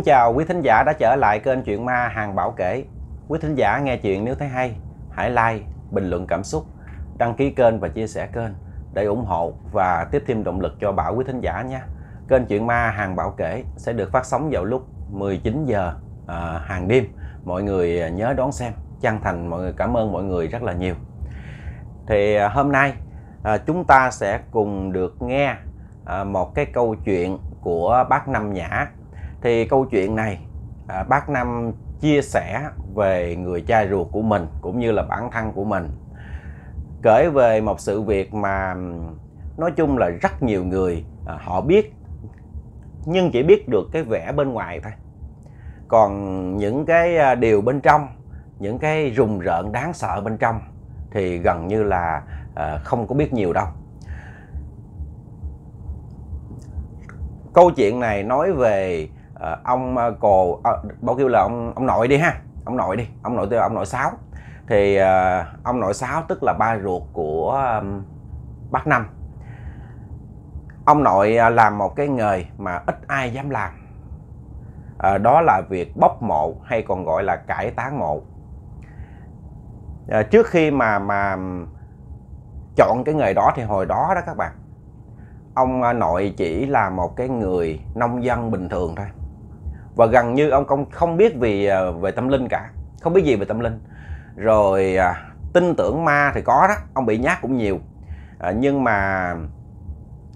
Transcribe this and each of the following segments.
Xin chào quý thính giả đã trở lại kênh Chuyện Ma Hàng Bảo Kể Quý thính giả nghe chuyện nếu thấy hay Hãy like, bình luận cảm xúc Đăng ký kênh và chia sẻ kênh Để ủng hộ và tiếp thêm động lực cho bảo quý thính giả nha Kênh Chuyện Ma Hàng Bảo Kể sẽ được phát sóng vào lúc 19 giờ à, hàng đêm Mọi người nhớ đón xem Chân thành mọi người cảm ơn mọi người rất là nhiều Thì à, hôm nay à, chúng ta sẽ cùng được nghe à, một cái câu chuyện của bác Năm Nhã thì câu chuyện này à, bác năm chia sẻ về người cha ruột của mình cũng như là bản thân của mình kể về một sự việc mà nói chung là rất nhiều người à, họ biết nhưng chỉ biết được cái vẻ bên ngoài thôi còn những cái à, điều bên trong những cái rùng rợn đáng sợ bên trong thì gần như là à, không có biết nhiều đâu câu chuyện này nói về Ờ, ông ờ, cồ à, bao kêu là ông ông nội đi ha ông nội đi ông nội tôi ông nội sáu thì à, ông nội sáu tức là ba ruột của à, bác năm ông nội làm một cái nghề mà ít ai dám làm à, đó là việc bóc mộ hay còn gọi là cải tán mộ à, trước khi mà mà chọn cái nghề đó thì hồi đó đó các bạn ông nội chỉ là một cái người nông dân bình thường thôi và gần như ông không không biết vì ờ, về tâm linh cả không biết gì về tâm linh rồi à, tin tưởng ma thì có đó ông bị nhát cũng nhiều à, nhưng mà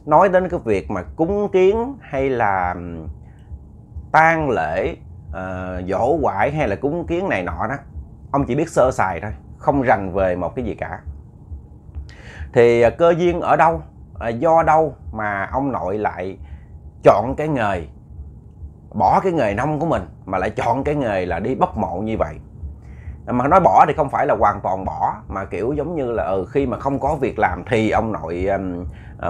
nói đến cái việc mà cúng kiến hay là tang lễ à, dỗ quải hay là cúng kiến này nọ đó ông chỉ biết sơ sài thôi không rành về một cái gì cả thì à, cơ duyên ở đâu à, do đâu mà ông nội lại chọn cái nghề bỏ cái nghề nông của mình mà lại chọn cái nghề là đi bốc mộ như vậy mà nói bỏ thì không phải là hoàn toàn bỏ mà kiểu giống như là ừ, khi mà không có việc làm thì ông nội um,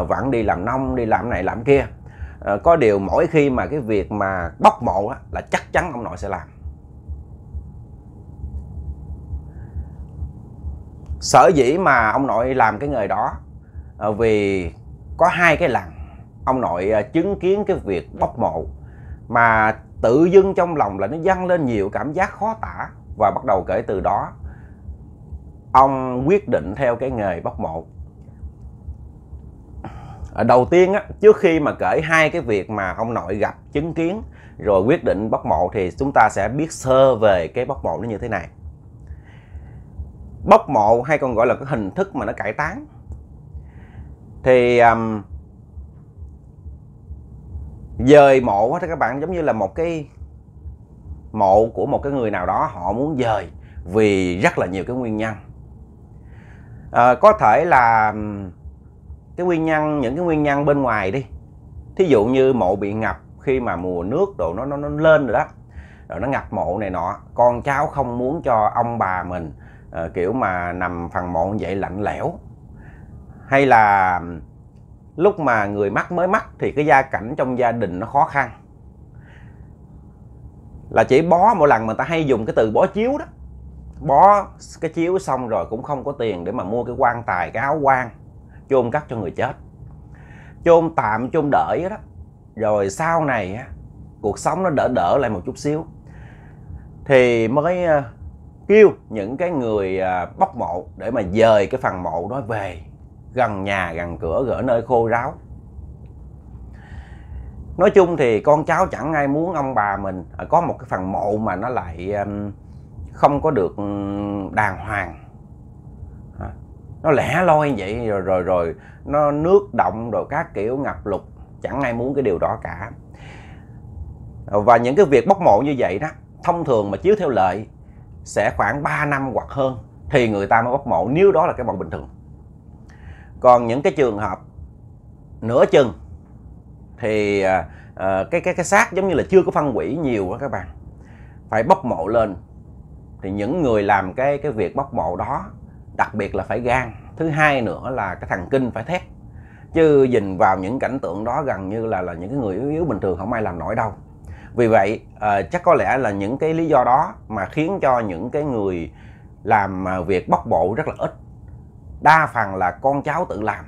vẫn đi làm nông đi làm này làm kia uh, có điều mỗi khi mà cái việc mà bóc mộ á, là chắc chắn ông nội sẽ làm sở dĩ mà ông nội làm cái nghề đó uh, vì có hai cái lần ông nội chứng kiến cái việc bóc mộ mà tự dưng trong lòng là nó dâng lên nhiều cảm giác khó tả và bắt đầu kể từ đó ông quyết định theo cái nghề bóc mộ à, đầu tiên á, trước khi mà kể hai cái việc mà ông nội gặp chứng kiến rồi quyết định bóc mộ thì chúng ta sẽ biết sơ về cái bóc mộ nó như thế này bóc mộ hay còn gọi là cái hình thức mà nó cải táng thì um, dời mộ đó các bạn giống như là một cái mộ của một cái người nào đó họ muốn dời vì rất là nhiều cái nguyên nhân à, có thể là cái nguyên nhân những cái nguyên nhân bên ngoài đi thí dụ như mộ bị ngập khi mà mùa nước đồ nó nó nó lên rồi đó rồi nó ngập mộ này nọ con cháu không muốn cho ông bà mình uh, kiểu mà nằm phần mộ vậy lạnh lẽo hay là lúc mà người mắc mới mắc thì cái gia cảnh trong gia đình nó khó khăn là chỉ bó mỗi lần mà ta hay dùng cái từ bó chiếu đó bó cái chiếu xong rồi cũng không có tiền để mà mua cái quan tài cái áo quan chôn cắt cho người chết chôn tạm chôn đợi đó rồi sau này cuộc sống nó đỡ đỡ lại một chút xíu thì mới ờ, kêu những cái người ờ, bóc mộ để mà dời cái phần mộ đó về gần nhà gần cửa gỡ nơi khô ráo nói chung thì con cháu chẳng ai muốn ông bà mình à, có một cái phần mộ mà nó lại um, không có được ừ, đàng hoàng à, nó lẻ loi vậy rồi rồi rồi nó nước động rồi các kiểu ngập lụt chẳng ai muốn cái điều đó cả và những cái việc bốc mộ như vậy đó thông thường mà chiếu theo lệ sẽ khoảng 3 năm hoặc hơn thì người ta mới bốc mộ nếu đó là cái mộ bình thường còn những cái trường hợp nửa chừng thì à, à, cái cái cái xác giống như là chưa có phân hủy nhiều đó các bạn phải bóc mộ lên thì những người làm cái cái việc bóc mộ đó đặc biệt là phải gan thứ hai nữa là cái thằng kinh phải thép chứ nhìn vào những cảnh tượng đó gần như là là những cái người yếu yếu bình thường không ai làm nổi đâu vì vậy à, chắc có lẽ là những cái lý do đó mà khiến cho những cái người làm à, việc bóc bộ rất là ít đa phần là con cháu tự làm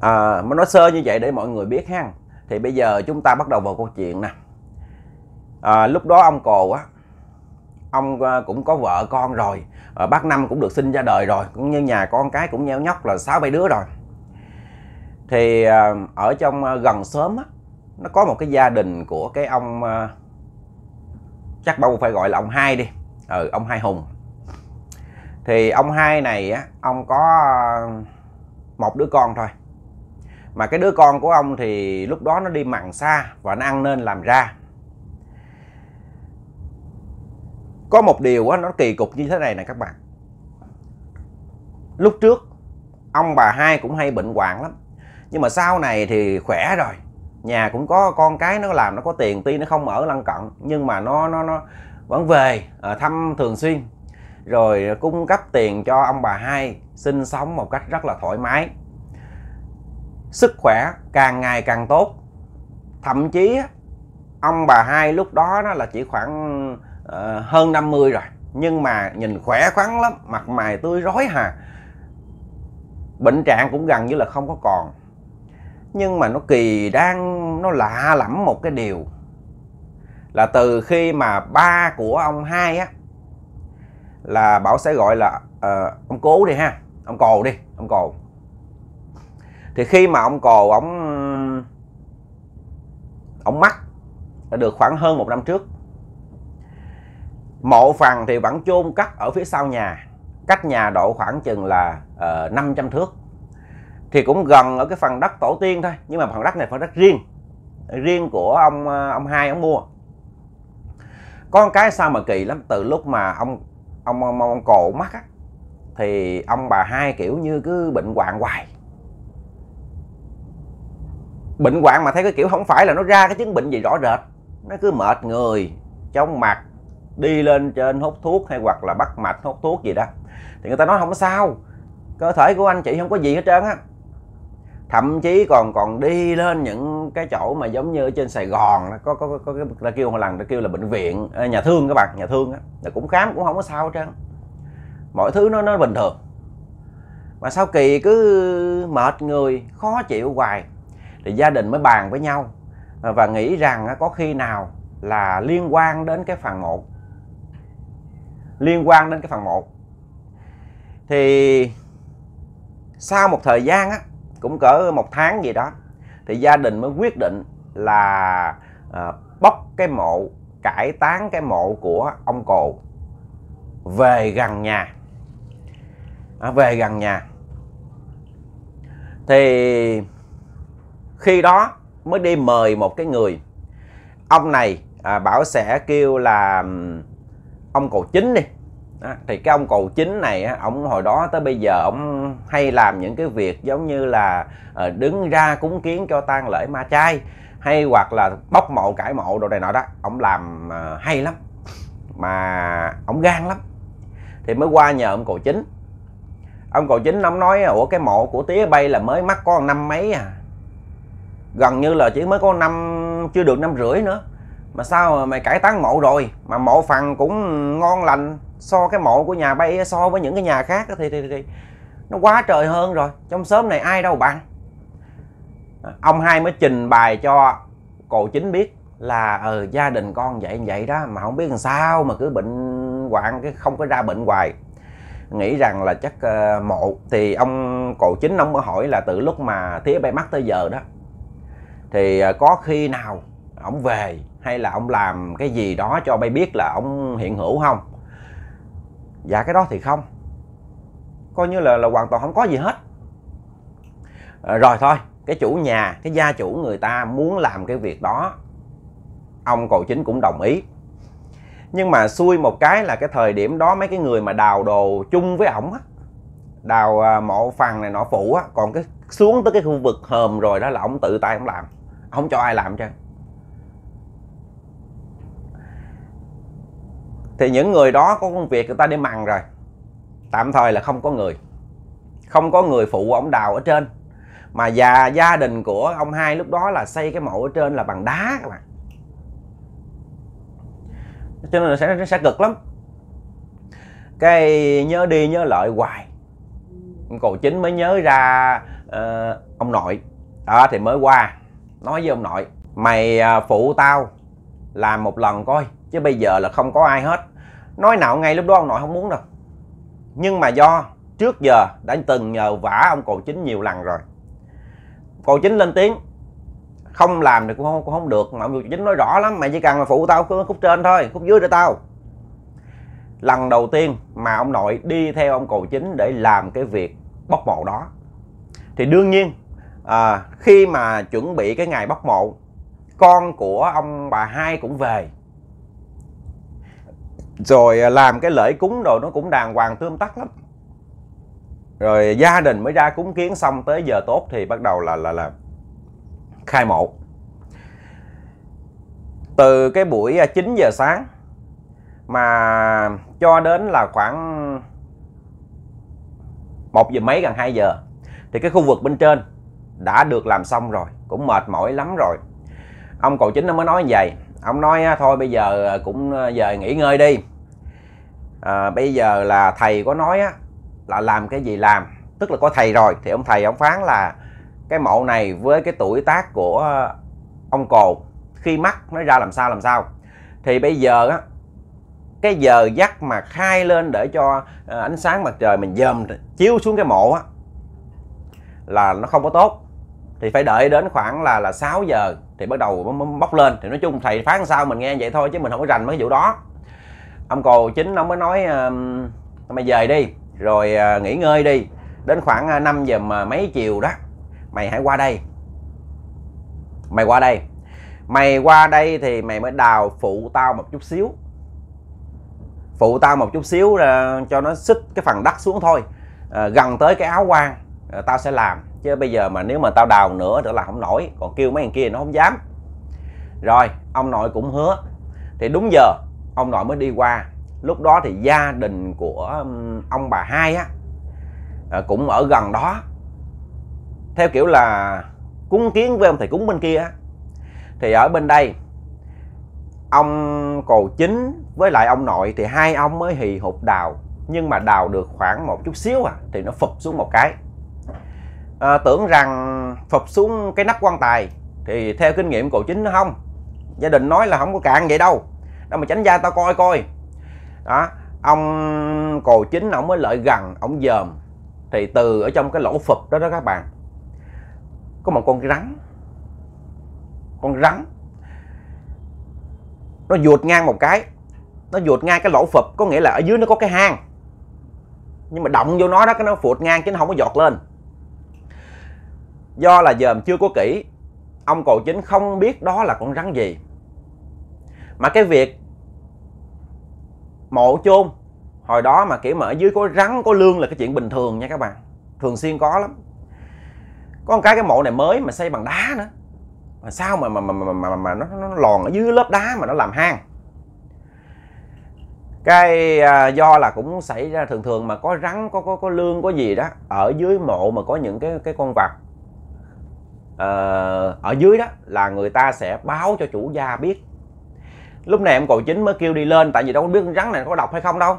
à, mà nói sơ như vậy để mọi người biết ha thì bây giờ chúng ta bắt đầu vào câu chuyện nè à, lúc đó ông cồ á ông à, cũng có vợ con rồi à, bác năm cũng được sinh ra đời rồi cũng như nhà con cái cũng nheo nhóc là sáu bảy đứa rồi thì à, ở trong à, gần sớm, á nó có một cái gia đình của cái ông à, chắc bao phải gọi là ông hai đi ừ ông hai hùng thì ông hai này á ông có ờ, một đứa con thôi mà cái đứa con của ông thì lúc đó nó đi mặn xa và nó ăn nên làm ra có một điều á nó kỳ cục như thế này nè các bạn lúc trước ông bà hai cũng hay bệnh hoạn lắm nhưng mà sau này thì khỏe rồi nhà cũng có con cái nó làm nó có tiền tuy nó không ở lân cận nhưng mà nó nó nó vẫn về ờ, thăm thường xuyên rồi ờ, cung cấp tiền cho ông bà hai sinh sống một cách rất là thoải mái sức khỏe càng ngày càng tốt thậm chí ông bà hai lúc đó nó là chỉ khoảng uh, hơn 50 rồi nhưng mà nhìn khỏe khoắn lắm mặt mày tươi rói hà bệnh trạng cũng gần như là không có còn nhưng mà nó kỳ đang nó lạ lẫm một cái điều là từ khi mà ba của ông hai á là bảo sẽ gọi là uh, ông cố đi ha ông cồ đi ông cồ thì khi mà ông cồ ông ông mắc đã được khoảng hơn một năm trước mộ phần thì vẫn chôn cắt ở phía sau nhà cách nhà độ khoảng chừng là uh, ờ, 500 thước thì cũng gần ở cái phần đất tổ tiên thôi nhưng mà phần đất này phần đất riêng riêng của ông ờ, ông hai ông mua con cái sao mà kỳ lắm từ lúc mà ông ông ông, ông cổ mắt á thì ông bà hai kiểu như cứ bệnh hoạn hoài bệnh hoạn mà thấy cái kiểu không phải là nó ra cái chứng bệnh gì rõ rệt nó cứ mệt người trong mặt đi lên trên hút thuốc hay hoặc là bắt mạch hút thuốc gì đó thì người ta nói không có sao cơ thể của anh chị không có gì hết trơn á thậm chí còn còn đi lên những cái chỗ mà giống như ở trên Sài Gòn có có có, cái ta kêu một lần ta kêu là bệnh viện ờ, nhà thương các bạn nhà thương là cũng khám cũng không có sao trơn mọi thứ nó nó bình thường mà sau kỳ cứ mệt người khó chịu hoài thì gia đình mới bàn với nhau ờ, và nghĩ rằng có khi nào là liên quan đến cái phần một liên quan đến cái phần một thì sau một thời gian á cũng cỡ một tháng gì đó thì gia đình mới quyết định là à, bóc cái mộ cải tán cái mộ của ông cụ về gần nhà à, về gần nhà thì khi đó mới đi mời một cái người ông này à, bảo sẽ kêu là ông cụ chính đi đó, thì cái ông cầu chính này ông hồi đó tới bây giờ ông hay làm những cái việc giống như là ờ, đứng ra cúng kiến cho tang lễ ma chay hay hoặc là bóc mộ cải mộ đồ này nọ đó ông làm ờ, hay lắm mà ông gan lắm thì mới qua nhờ ông cầu chính ông cầu chính ông nói ủa cái mộ của tía bay là mới mắc có năm mấy à gần như là chỉ mới có năm chưa được năm rưỡi nữa mà sao mà mày cải tán mộ rồi mà mộ phần cũng ngon lành so cái mộ của nhà bay so với những cái nhà khác thì, thì, thì nó quá trời hơn rồi trong xóm này ai đâu bằng ông hai mới trình bày cho cô chính biết là ờ gia đình con vậy vậy đó mà không biết làm sao mà cứ bệnh hoạn cái không có ra bệnh hoài nghĩ rằng là chắc uh, mộ thì ông cậu chính ông mới hỏi là từ lúc mà tía bay mắt tới giờ đó thì uh, có khi nào ông về hay là ông làm cái gì đó cho bay biết là ông hiện hữu không dạ cái đó thì không coi như là là hoàn toàn không có gì hết ờ, rồi thôi cái chủ nhà cái gia chủ người ta muốn làm cái việc đó ông cầu chính cũng đồng ý nhưng mà xui một cái là cái thời điểm đó mấy cái người mà đào đồ chung với ổng á đào à, mộ phần này nọ phụ á còn cái xuống tới cái khu vực hòm rồi đó là ổng tự tay ổng làm không cho ai làm chứ thì những người đó có công việc người ta đi mằn rồi tạm thời là không có người không có người phụ ông đào ở trên mà già gia đình của ông hai lúc đó là xây cái mộ ở trên là bằng đá các bạn cho nên là sẽ, sẽ cực lắm cái nhớ đi nhớ lợi hoài cậu chính mới nhớ ra uh, ông nội đó thì mới qua nói với ông nội mày à, phụ tao làm một lần coi chứ bây giờ là không có ai hết nói nào ngay lúc đó ông nội không muốn đâu nhưng mà do trước giờ đã từng nhờ vả ông cậu chính nhiều lần rồi cậu chính lên tiếng không làm được cũng không, cũng không được mà ông cậu chính nói rõ lắm mày chỉ cần là phụ tao khúc trên thôi khúc dưới để tao lần đầu tiên mà ông nội đi theo ông cậu chính để làm cái việc bóc mộ đó thì đương nhiên à, khi mà chuẩn bị cái ngày bóc mộ con của ông bà hai cũng về rồi à, làm cái lễ cúng đồ nó cũng đàng hoàng tươm tắt lắm rồi gia đình mới ra cúng kiến xong tới giờ tốt thì bắt đầu là là là khai mộ từ cái buổi 9 à, giờ sáng mà cho đến là khoảng một giờ mấy gần 2 giờ thì cái khu vực bên trên đã được làm xong rồi cũng mệt mỏi lắm rồi ông cậu chính nó mới nói như vậy ông nói thôi bây giờ ờ, cũng ờ, về nghỉ ngơi đi à, bây giờ là thầy có nói á, là làm cái gì làm tức là có thầy rồi thì ông thầy ông phán là cái mộ này với cái tuổi tác của ông cồ khi mắc nó ra làm sao làm sao thì bây giờ á cái giờ dắt mà khai lên để cho ờ, ánh sáng mặt trời mình dòm chiếu xuống cái mộ á là nó không có tốt thì phải đợi đến khoảng là là 6 giờ thì bắt đầu bóc lên thì nói chung thầy phán sao mình nghe vậy thôi chứ mình không có rành mấy cái vụ đó ông cồ chính ông mới nói um, mày về đi rồi à, nghỉ ngơi đi đến khoảng 5 à, giờ mà mấy chiều đó mày hãy qua đây mày qua đây mày qua đây thì mày mới đào phụ tao một chút xíu phụ tao một chút xíu à, cho nó xích cái phần đất xuống thôi à, gần tới cái áo quan Ờ, tao sẽ làm chứ bây giờ mà nếu mà tao đào nữa nữa là không nổi còn kêu mấy thằng kia nó không dám rồi ông nội cũng hứa thì đúng giờ ông nội mới đi qua lúc đó thì gia đình của ông bà hai á ờ, cũng ở gần đó theo kiểu là cúng kiến với ông thầy cúng bên kia thì ở bên đây ông cồ chính với lại ông nội thì hai ông mới hì hụt đào nhưng mà đào được khoảng một chút xíu à thì nó phục xuống một cái à, tưởng rằng phụp xuống cái nắp quan tài thì theo kinh nghiệm cổ chính nó không gia đình nói là không có cạn vậy đâu đâu mà tránh ra tao coi coi đó ông cồ chính ông mới lợi gần ông dòm thì từ ở trong cái lỗ phụp đó đó các bạn có một con rắn con rắn nó vụt ngang một cái nó vụt ngang cái lỗ phụp có nghĩa là ở dưới nó có cái hang nhưng mà động vô nó đó cái nó phụt ngang chứ nó không có giọt lên Do là dòm chưa có kỹ, ông cậu chính không biết đó là con rắn gì. Mà cái việc mộ chôn hồi đó mà kiểu mà ở dưới có rắn có lương là cái chuyện bình thường nha các bạn thường xuyên có lắm có một cái cái mộ này mới mà xây bằng đá nữa mà sao mà mà mà mà, mà, mà nó, nó lòn ở dưới lớp đá mà nó làm hang cái à, do là cũng xảy ra thường thường mà có rắn có có có lương có gì đó ở dưới mộ mà có những cái cái con vật uh, ở dưới đó là người ta sẽ báo cho chủ gia biết lúc này em cậu chính mới kêu đi lên tại vì đâu có biết rắn này có độc hay không đâu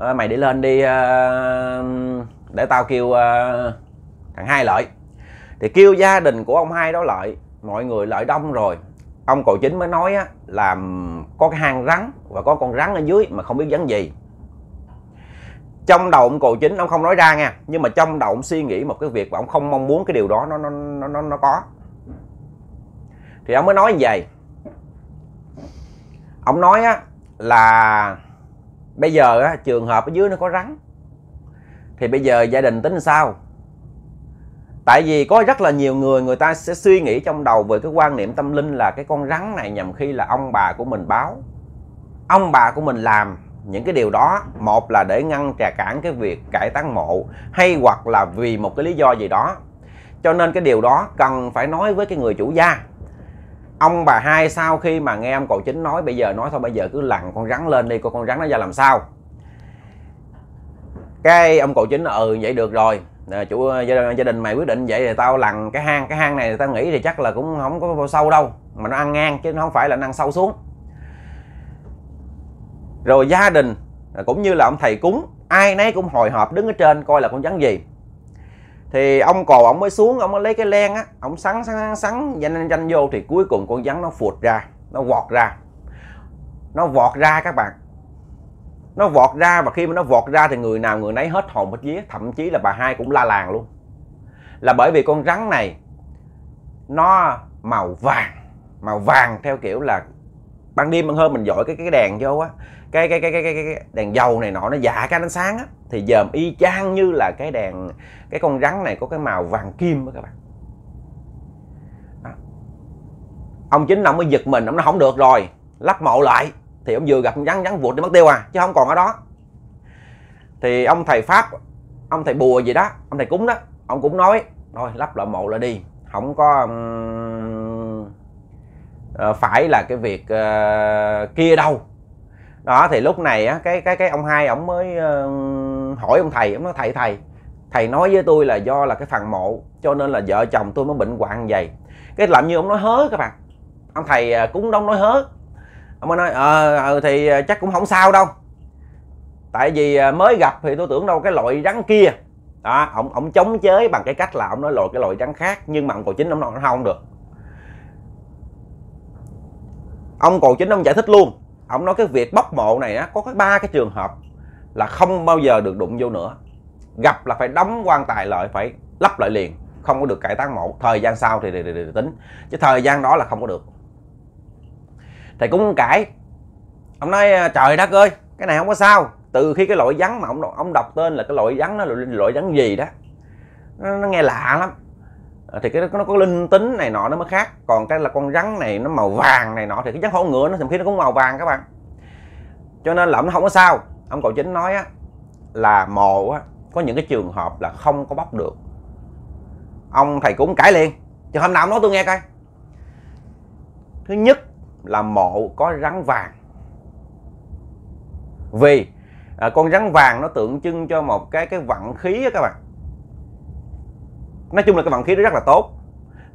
à, mày đi lên đi uh, để tao kêu uh, thằng hai lợi thì kêu gia đình của ông hai đó lợi mọi người lợi đông rồi ông cậu chính mới nói á, là có cái hang rắn và có con rắn ở dưới mà không biết rắn gì trong đầu ông cụ chính ông không nói ra nha nhưng mà trong đầu ông suy nghĩ một cái việc và ông không mong muốn cái điều đó nó nó nó nó, nó có thì ông mới nói như vậy ông nói á là bây giờ á, trường hợp ở dưới nó có rắn thì bây giờ gia đình tính sao tại vì có rất là nhiều người người ta sẽ suy nghĩ trong đầu về cái quan niệm tâm linh là cái con rắn này nhằm khi là ông bà của mình báo ông bà của mình làm những cái điều đó một là để ngăn trà cản cái việc cải tán mộ hay hoặc là vì một cái lý do gì đó cho nên cái điều đó cần phải nói với cái người chủ gia ông bà hai sau khi mà nghe ông cậu chính nói bây giờ nói thôi bây giờ cứ lằn con rắn lên đi coi con rắn nó ra làm sao cái ông cậu chính ừ vậy được rồi chủ gia, gia đình mày quyết định vậy thì tao lằn cái hang cái hang này tao nghĩ thì chắc là cũng không có sâu đâu mà nó ăn ngang chứ nó không phải là nó ăn sâu xuống rồi gia đình à, cũng như là ông thầy cúng ai nấy cũng hồi hộp đứng ở trên coi là con rắn gì thì ông cò ông mới xuống ông mới lấy cái len á ông sắn sắn sắn danh danh vô thì cuối cùng con rắn nó phụt ra nó vọt ra nó vọt ra các bạn nó vọt ra và khi mà nó vọt ra thì người nào người nấy hết hồn hết vía thậm chí là bà hai cũng la làng luôn là bởi vì con rắn này nó màu vàng màu vàng theo kiểu là ban đêm ban hôm mình dội cái cái đèn vô á cái cái cái cái cái, đèn dầu này nọ nó dạ cái ánh sáng á thì dòm y chang như là cái đèn cái con rắn này có cái màu vàng kim đó các bạn ông chính ông mới giật mình ông nó không được rồi lắp mộ lại thì ông vừa gặp rắn rắn vụt đi mất tiêu à chứ không còn ở đó thì ông thầy pháp ông thầy bùa gì đó ông thầy cúng đó ông cũng nói thôi lắp lại mộ lại đi không có um, Ờ, phải là cái việc uh, kia đâu đó thì lúc này á cái cái cái ông hai ổng mới uh, hỏi ông thầy ông nói thầy thầy thầy nói với tôi là do là cái phần mộ cho nên là vợ chồng tôi mới bệnh hoạn vậy cái làm như ông nói hớ các bạn ông thầy cũng đông nói hớ ông mới nói ờ à, thì chắc cũng không sao đâu tại vì mới gặp thì tôi tưởng đâu cái loại rắn kia đó ông ông chống chế bằng cái cách là ông nói loại cái loại rắn khác nhưng mà ông cầu chính ông nói không được ông còn chính ông giải thích luôn ông nói cái việc bóc mộ này á có cái ba cái trường hợp là không bao giờ được đụng vô nữa gặp là phải đóng quan tài lại phải lắp lại liền không có được cải tán mộ thời gian sau thì, thì, thì, thì tính chứ thời gian đó là không có được thầy cũng cãi ông nói à, trời đất ơi cái này không có sao từ khi cái loại rắn mà ông ông đọc tên là cái loại rắn nó loại, loại rắn gì đó nó, nó nghe lạ lắm Ờ, thì cái nó có linh tính này nọ nó mới khác còn cái là con rắn này nó màu vàng này nọ thì cái rắn hổ ngựa nó thậm chí nó cũng màu vàng các bạn cho nên là nó không có sao ông cậu chính nói á, là mộ á, có những cái trường hợp là không có bóc được ông thầy cũng cãi liền chứ hôm nào ông nói tôi nghe coi thứ nhất là mộ có rắn vàng vì à, con rắn vàng nó tượng trưng cho một cái cái vận khí á các bạn nói chung là cái vận khí đó rất là tốt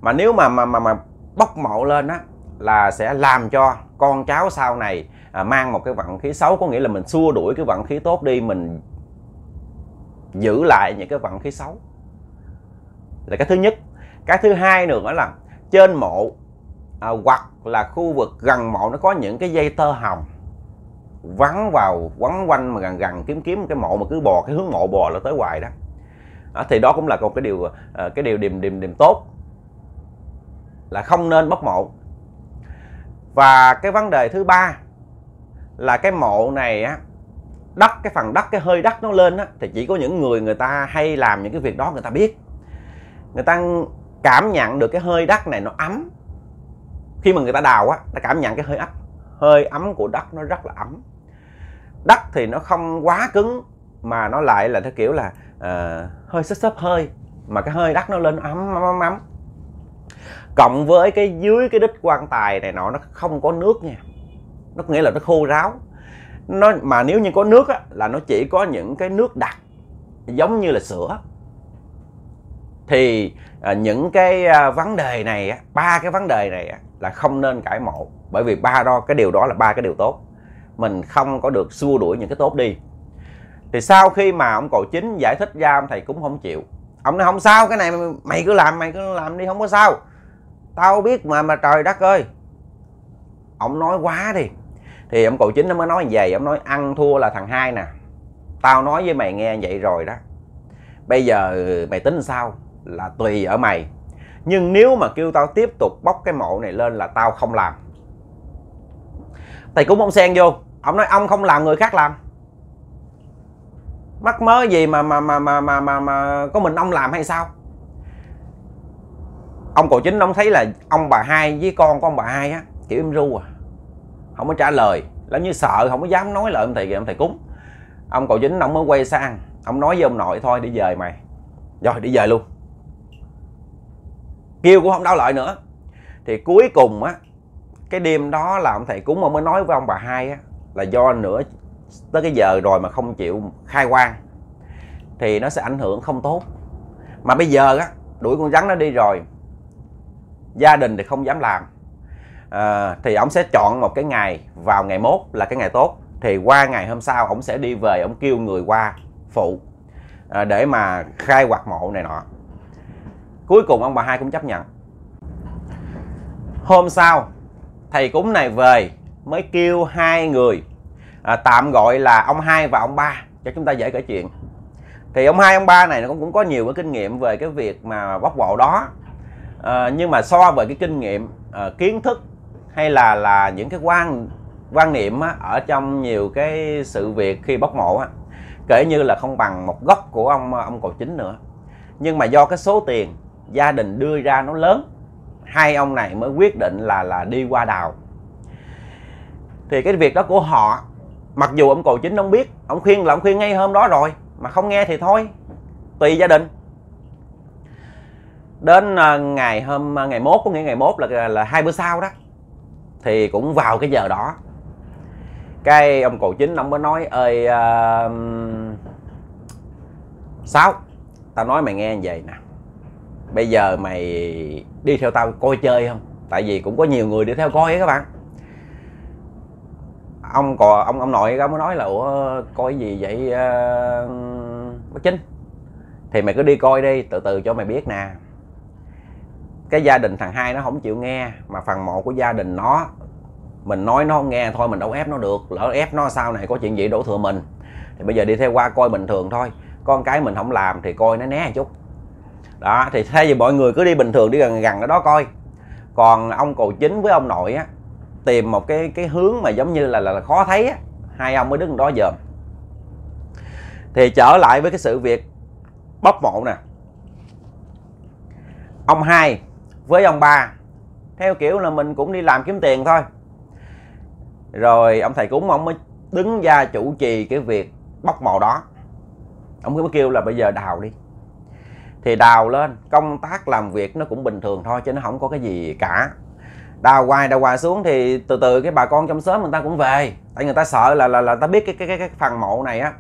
mà nếu mà mà mà, mà bóc mộ lên á là sẽ làm cho con cháu sau này à, mang một cái vận khí xấu có nghĩa là mình xua đuổi cái vận khí tốt đi mình giữ lại những cái vận khí xấu là cái thứ nhất cái thứ hai nữa là trên mộ à, hoặc là khu vực gần mộ nó có những cái dây tơ hồng vắng vào quấn quanh mà gần gần kiếm kiếm cái mộ mà cứ bò cái hướng mộ bò là tới hoài đó đó, thì đó cũng là một cái điều ờ, cái điều điểm điểm điểm tốt là không nên bóc mộ và cái vấn đề thứ ba là cái mộ này á đất cái phần đất cái hơi đất nó lên á thì chỉ có những người người ta hay làm những cái việc đó người ta biết người ta cảm nhận được cái hơi đất này nó ấm khi mà người ta đào á ta cảm nhận cái hơi ấm hơi ấm của đất nó rất là ấm đất thì nó không quá cứng mà nó lại là theo kiểu là Ờ, hơi sấp sấp hơi mà cái hơi đắt nó lên ấm ấm ấm ấm cộng với cái dưới cái đít quan tài này nọ nó không có nước nha nó nghĩa là nó khô ráo nó mà nếu như có nước á, là nó chỉ có những cái nước đặc giống như là sữa thì à, những cái à, vấn đề này ba cái vấn đề này là không nên cải mộ bởi vì ba đó cái điều đó là ba cái điều tốt mình không có được xua đuổi những cái tốt đi thì sau khi mà ông cậu chính giải thích ra ông thầy cũng không chịu ông nói không sao cái này mày cứ làm mày cứ làm đi không có sao tao biết mà mà trời đất ơi ông nói quá đi thì ông cậu chính nó mới nói về ông nói ăn thua là thằng hai nè tao nói với mày nghe vậy rồi đó bây giờ mày tính sao là tùy ở mày nhưng nếu mà kêu tao tiếp tục bóc cái mộ này lên là tao không làm thầy cũng ông sen vô ông nói ông không làm người khác làm mắc mớ gì mà mà mà mà mà mà, mà có mình ông làm hay sao ông Cổ chính ông thấy là ông bà hai với con của ông bà hai á kiểu im ru à không có trả lời lắm như sợ không có dám nói lời ông thầy ông thầy cúng ông cậu chính ông mới quay sang ông nói với ông nội thôi đi về mày rồi đi về luôn kêu cũng không đau lợi nữa thì cuối cùng á cái đêm đó là ông thầy cúng ông mới nói với ông bà hai á là do nửa tới cái giờ rồi mà không chịu khai quan thì nó sẽ ảnh hưởng không tốt mà bây giờ á đuổi con rắn nó đi rồi gia đình thì không dám làm à, thì ông sẽ chọn một cái ngày vào ngày mốt là cái ngày tốt thì qua ngày hôm sau ông sẽ đi về ông kêu người qua phụ à, để mà khai quật mộ này nọ cuối cùng ông bà hai cũng chấp nhận hôm sau thầy cúng này về mới kêu hai người à, tạm gọi là ông hai và ông ba cho chúng ta dễ kể chuyện thì ông hai ông ba này nó cũng cũng có nhiều cái kinh nghiệm về cái việc mà bóc bộ đó à, nhưng mà so về cái kinh nghiệm à, kiến thức hay là là những cái quan quan niệm á, ở trong nhiều cái sự việc khi bóc mộ á, kể như là không bằng một góc của ông ông cậu chính nữa nhưng mà do cái số tiền gia đình đưa ra nó lớn hai ông này mới quyết định là là đi qua đào thì cái việc đó của họ mặc dù ông cầu chính ông biết ông khuyên là ông khuyên ngay hôm đó rồi mà không nghe thì thôi tùy gia đình đến à, ngày hôm à, ngày mốt có nghĩa ngày mốt là là hai bữa sau đó thì cũng vào cái giờ đó cái ông cậu chính ông mới nói ơi uh, à, sáu tao nói mày nghe như vậy nè bây giờ mày đi theo tao coi chơi không tại vì cũng có nhiều người đi theo coi ấy các bạn ông có ông ông nội ông mới nói là ủa coi gì vậy uh, bác chính thì mày cứ đi coi đi từ từ cho mày biết nè cái gia đình thằng hai nó không chịu nghe mà phần một của gia đình nó mình nói nó không nghe thôi mình đâu ép nó được lỡ ép nó sau này có chuyện gì đổ thừa mình thì bây giờ đi theo qua coi bình thường thôi con cái mình không làm thì coi nó né một chút đó thì thay vì mọi người cứ đi bình thường đi gần gần ở đó coi còn ông cậu chính với ông nội á tìm một cái cái hướng mà giống như là là, là khó thấy á hai ông mới đứng đó dòm thì trở lại với cái sự việc bóc mộ nè ông hai với ông ba theo kiểu là mình cũng đi làm kiếm tiền thôi rồi ông thầy cúng ông mới đứng ra chủ trì cái việc bóc mộ đó ông mới kêu là bây giờ đào đi thì đào lên công tác làm việc nó cũng bình thường thôi chứ nó không có cái gì cả đào hoài đào hoài xuống thì từ từ cái bà con trong xóm người ta cũng về tại người ta sợ là là là ta biết cái cái cái, cái phần mộ này á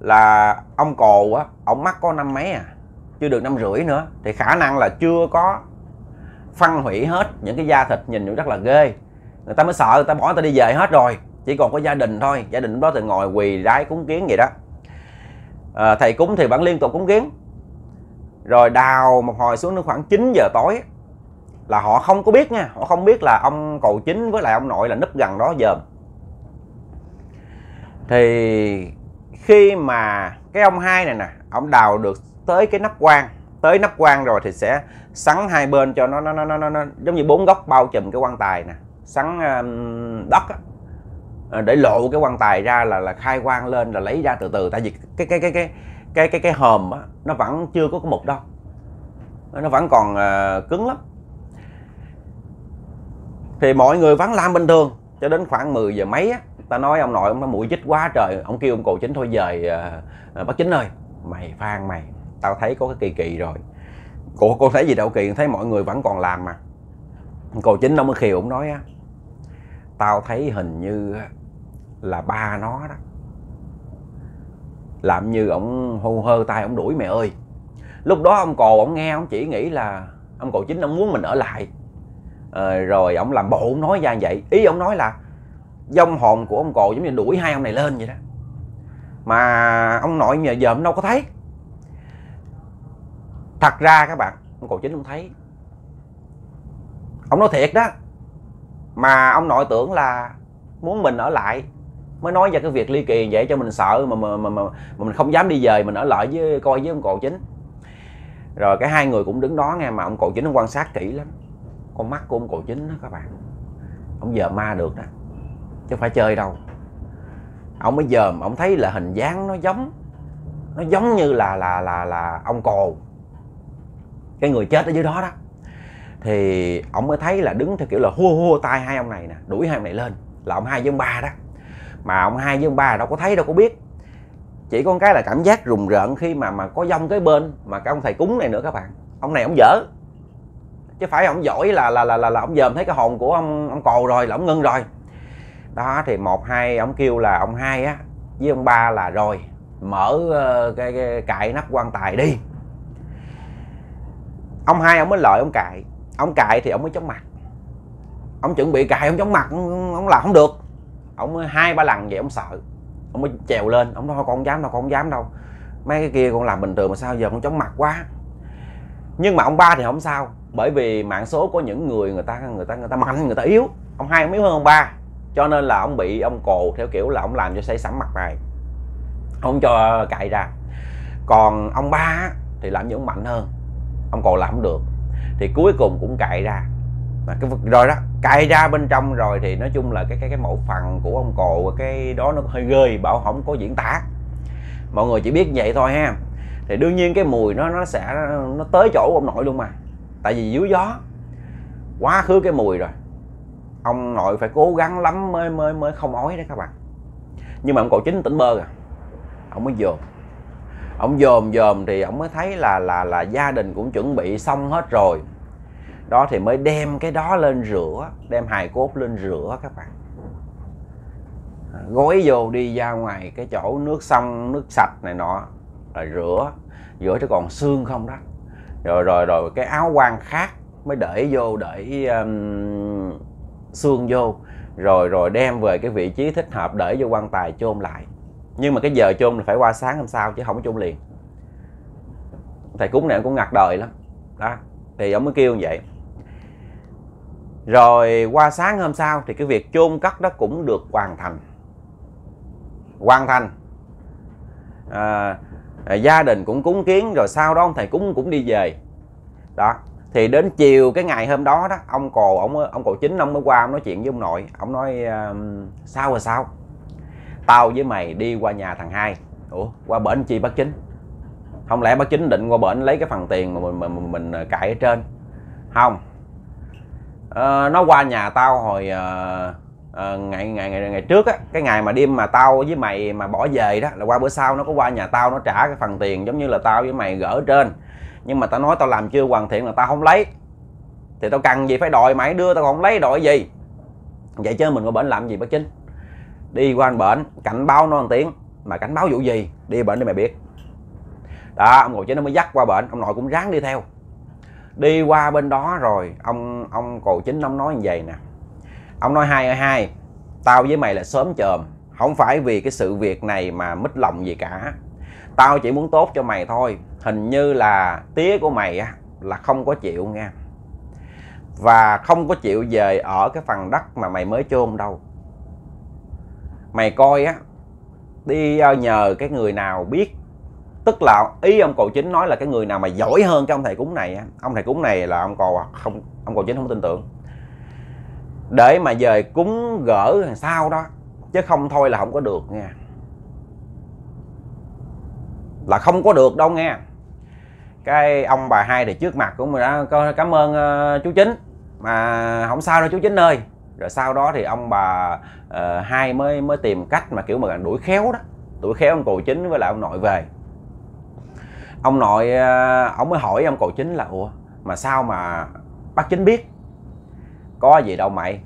là ông cồ á ông mắc có năm mấy à chưa được năm rưỡi nữa thì khả năng là chưa có phân hủy hết những cái da thịt nhìn cũng rất là ghê người ta mới sợ người ta bỏ người ta đi về hết rồi chỉ còn có gia đình thôi gia đình đó thì ngồi quỳ đái cúng kiến vậy đó à, thầy cúng thì vẫn liên tục cúng kiến rồi đào một hồi xuống đến khoảng 9 giờ tối là họ không có biết nha họ không biết là ông cậu chính với lại ông nội là núp gần đó dòm thì khi mà cái ông hai này nè ông đào được tới cái nắp quan tới nắp quan rồi thì sẽ sắn hai bên cho nó nó nó nó, nó giống như bốn góc bao trùm cái quan tài nè sắn um, đất á, ờ, để lộ cái quan tài ra là là khai quan lên là lấy ra từ từ tại vì cái cái cái cái cái cái cái hòm á, nó vẫn chưa có cái mục đâu nó vẫn còn uh, cứng lắm thì mọi người vẫn làm bình thường cho đến khoảng 10 giờ mấy á ta nói ông nội ông nói mũi chích quá trời ông kêu ông cậu chính thôi về uh, ờ, ờ, bác chính ơi mày phan mày tao thấy có cái kỳ kỳ rồi cô cô thấy gì đâu kỳ thấy mọi người vẫn còn làm mà cô chính ông mới khiều ông nói á tao thấy hình như là ba nó đó làm như ổng hô hơ tay ổng đuổi mẹ ơi lúc đó ông cồ ổng nghe ông chỉ nghĩ là ông cồ chính ông muốn mình ở lại Ờ, rồi ông làm bộ ông nói ra vậy ý ông nói là dông hồn của ông cồ giống như đuổi hai ông này lên vậy đó mà ông nội nhà giờ ông đâu có thấy thật ra các bạn ông cồ chính ông thấy ông nói thiệt đó mà ông nội tưởng là muốn mình ở lại mới nói ra cái việc ly kỳ vậy cho mình sợ mà mà mà, mà, mà mình không dám đi về mình ở lại với coi với ông cậu chính rồi cái hai người cũng đứng đó nghe mà ông cậu chính ông quan sát kỹ lắm con mắt của ông cậu chính đó các bạn ông giờ ma được đó chứ phải chơi đâu ông mới dòm ông thấy là hình dáng nó giống nó giống như là là là là ông cồ cái người chết ở dưới đó đó thì ông mới thấy là đứng theo kiểu là hua hua tay hai ông này nè đuổi hai ông này lên là ông hai với ông ba đó mà ông hai với ông ba đâu có thấy đâu có biết chỉ có cái là cảm giác rùng rợn khi mà mà có dông cái bên mà cái ông thầy cúng này nữa các bạn ông này ông dở chứ phải ông giỏi là là là là, là ông dòm thấy cái hồn của ông ông cồ rồi là ông ngưng rồi đó thì một hai ông kêu là ông hai á với ông ba là rồi mở ờ, cái, cái cạy nắp quan tài đi ông hai ông mới lợi ông cạy ông cạy thì ông mới chóng mặt ông chuẩn bị cài ông chóng mặt ông làm không được ông hai ba lần vậy ông sợ ông mới trèo lên ông nói con không dám đâu con không dám đâu mấy cái kia con làm bình thường mà sao giờ con chóng mặt quá nhưng mà ông ba thì không sao bởi vì mạng số có những người người ta người ta người ta mạnh người ta yếu ông hai ông yếu hơn ông ba cho nên là ông bị ông cồ theo kiểu là ông làm cho xây sẵn mặt mày ông cho cạy ra còn ông ba thì làm những mạnh hơn ông cồ làm không được thì cuối cùng cũng cạy ra mà cái rồi đó cài ra bên trong rồi thì nói chung là cái cái cái mẫu phần của ông cồ cái đó nó hơi gơi bảo không có diễn tả mọi người chỉ biết vậy thôi ha thì đương nhiên cái mùi nó nó sẽ nó tới chỗ ông nội luôn mà tại vì dưới gió quá khứ cái mùi rồi ông nội phải cố gắng lắm mới mới mới không ói đấy các bạn nhưng mà ông cậu chính tỉnh bơ à ông mới dòm ông dòm dòm thì ông mới thấy là là là gia đình cũng chuẩn bị xong hết rồi đó thì mới đem cái đó lên rửa đem hài cốt lên rửa các bạn gói vô đi ra ngoài cái chỗ nước sông nước sạch này nọ rồi rửa rửa cho còn xương không đó rồi rồi rồi cái áo quan khác mới để vô để um, xương vô rồi rồi đem về cái vị trí thích hợp để vô quan tài chôn lại nhưng mà cái giờ chôn là phải qua sáng hôm sau chứ không có chôn liền thầy cúng này cũng ngặt đời lắm đó thì ông mới kêu như vậy rồi qua sáng hôm sau thì cái việc chôn cất đó cũng được hoàn thành hoàn thành à, à, gia đình cũng cúng kiến rồi sau đó ông thầy cúng cũng đi về đó thì đến chiều cái ngày hôm đó đó ông cò ông ông cò chính ông mới qua ông nói chuyện với ông nội ông nói um, sao rồi sao tao với mày đi qua nhà thằng hai ủa qua bển chi bác chính không lẽ bác chính định qua bển lấy cái phần tiền mà mình mình, mình cãi ở trên không à, nó qua nhà tao hồi à, à, ngày, ngày ngày ngày trước á cái ngày mà đêm mà tao với mày mà bỏ về đó là qua bữa sau nó có qua nhà tao nó trả cái phần tiền giống như là tao với mày gỡ trên nhưng mà tao nói tao làm chưa hoàn thiện là tao không lấy thì tao cần gì phải đòi mày đưa tao không lấy đòi gì vậy chứ mình qua bệnh làm gì bác chính đi qua anh bệnh cảnh báo nó một tiếng mà cảnh báo vụ gì đi bệnh để mày biết đó ông cậu chính nó mới dắt qua bệnh ông nội cũng ráng đi theo đi qua bên đó rồi ông ông cậu chính ông nói như vậy nè ông nói hai ơi hai tao với mày là sớm chờm không phải vì cái sự việc này mà mít lòng gì cả tao chỉ muốn tốt cho mày thôi hình như là tía của mày á là không có chịu nghe và không có chịu về ở cái phần đất mà mày mới chôn đâu mày coi á đi ờ, nhờ cái người nào biết tức là ý ông cầu chính nói là cái người nào mà giỏi hơn cái ông thầy cúng này ông thầy cúng này là ông cầu à, không ông cầu chính không tin tưởng để mà về cúng gỡ hàng sao đó chứ không thôi là không có được nha là không có được đâu nghe cái ông bà hai thì trước mặt cũng đã cảm ơn ờ, chú chính mà không sao đâu chú chính ơi rồi sau đó thì ông bà uh, hai mới mới tìm cách mà kiểu mà đuổi khéo đó đuổi khéo ông cụ chính với lại ông nội về ông nội uh, ông mới hỏi ông cụ chính là ủa mà sao mà bác chính biết có gì đâu mày